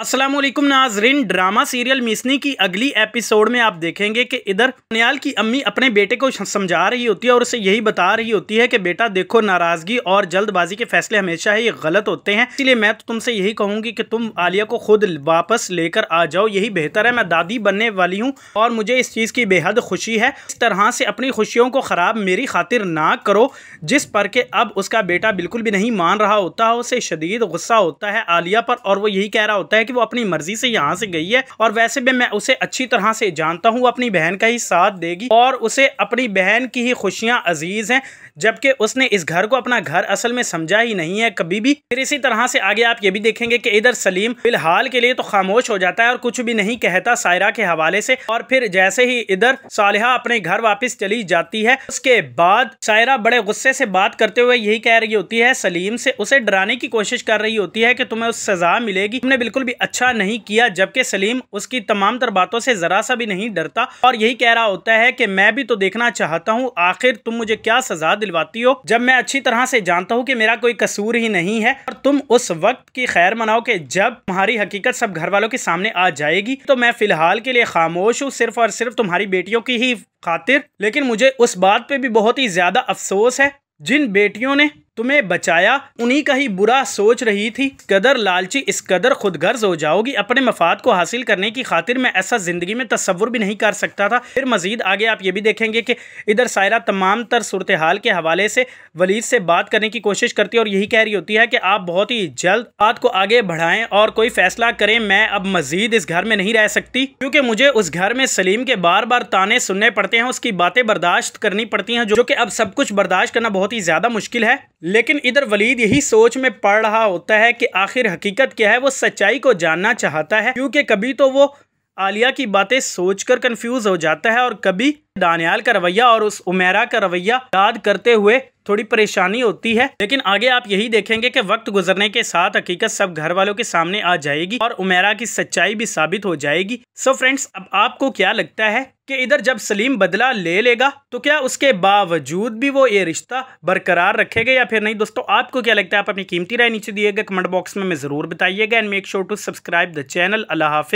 असलम नाजरीन drama serial मिसनी की अगली एपिसोड में आप देखेंगे कि इधर नयाल की अम्मी अपने बेटे को समझा रही होती है और उसे यही बता रही होती है कि बेटा देखो नाराज़गी और जल्दबाजी के फैसले हमेशा ही गलत होते हैं इसलिए मैं तो तुमसे यही कहूंगी कि तुम आलिया को खुद वापस लेकर आ जाओ यही बेहतर है मैं दादी बनने वाली हूँ और मुझे इस चीज़ की बेहद खुशी है इस तरह से अपनी खुशियों को ख़राब मेरी खातिर ना करो जिस पर के अब उसका बेटा बिल्कुल भी नहीं मान रहा होता है उसे शदीद गुस्सा होता है आलिया पर और वो यही कह रहा होता है कि वो अपनी मर्जी से यहाँ से गई है और वैसे भी मैं उसे अच्छी तरह से जानता हूँ अपनी बहन का ही साथ देगी और उसे अपनी बहन की ही खुशियाँ अजीज हैं जबकि उसने इस घर को अपना घर असल में समझा ही नहीं है कभी भी फिर इसी तरह से आगे आप ये भी देखेंगे कि इधर सलीम फिलहाल के लिए तो खामोश हो जाता है और कुछ भी नहीं कहता सायरा के हवाले से और फिर जैसे ही इधर सालिहा अपने घर वापस चली जाती है उसके बाद सायरा बड़े गुस्से से बात करते हुए यही कह रही होती है सलीम से उसे डराने की कोशिश कर रही होती है कि तुम्हें उस सजा मिलेगी तुमने बिल्कुल भी अच्छा नहीं किया जबकि सलीम उसकी तमाम तर बातों से जरा सा भी नहीं डरता और यही कह रहा होता है कि मैं भी तो देखना चाहता हूँ आखिर तुम मुझे क्या सजा दिल दिलवाती हो जब मैं अच्छी तरह से जानता हूँ कि मेरा कोई कसूर ही नहीं है और तुम उस वक्त की खैर मनाओ कि जब तुम्हारी हकीकत सब घर वालों के सामने आ जाएगी तो मैं फिलहाल के लिए खामोश हूँ सिर्फ और सिर्फ तुम्हारी बेटियों की ही खातिर लेकिन मुझे उस बात पे भी बहुत ही ज़्यादा अफसोस है जिन बेटियों ने तुम्हें बचाया उन्हीं का ही बुरा सोच रही थी कदर लालची इस कदर खुद गर्ज हो जाओगी अपने मफाद को हासिल करने की खातिर मैं ऐसा ज़िंदगी में तस्वुर भी नहीं कर सकता था फिर मज़ीद आगे आप ये भी देखेंगे कि इधर सायरा तमाम तर सूरत हाल के हवाले से वलीद से बात करने की कोशिश करती है और यही कह रही होती है कि आप बहुत ही जल्द बात को आगे बढ़ाएं और कोई फ़ैसला करें मैं अब मज़ीद इस घर में नहीं रह सकती क्योंकि मुझे उस घर में सलीम के बार बार ताने सुनने पड़ते हैं उसकी बातें बर्दाश्त करनी पड़ती हैं जो कि अब सब कुछ बर्दाश्त करना बहुत ही ज़्यादा मुश्किल है लेकिन इधर वलीद यही सोच में पड़ रहा होता है कि आखिर हकीकत क्या है वो सच्चाई को जानना चाहता है क्योंकि कभी तो वो आलिया की बातें सोचकर कंफ्यूज हो जाता है और कभी दानियाल का रवैया और उस उमेरा का रवैया याद करते हुए थोड़ी परेशानी होती है लेकिन आगे आप यही देखेंगे कि वक्त गुजरने के साथ हकीकत सब घर वालों के सामने आ जाएगी और उमेरा की सच्चाई भी साबित हो जाएगी सो so फ्रेंड्स अब आपको क्या लगता है कि इधर जब सलीम बदला ले लेगा तो क्या उसके बावजूद भी वो ये रिश्ता बरकरार रखेगा या फिर नहीं दोस्तों आपको क्या लगता है आप अपनी कीमती राय नीचे दिएगा कमेंट बॉक्स में, ज़रूर बताइएगा and make sure to subscribe the channel Allah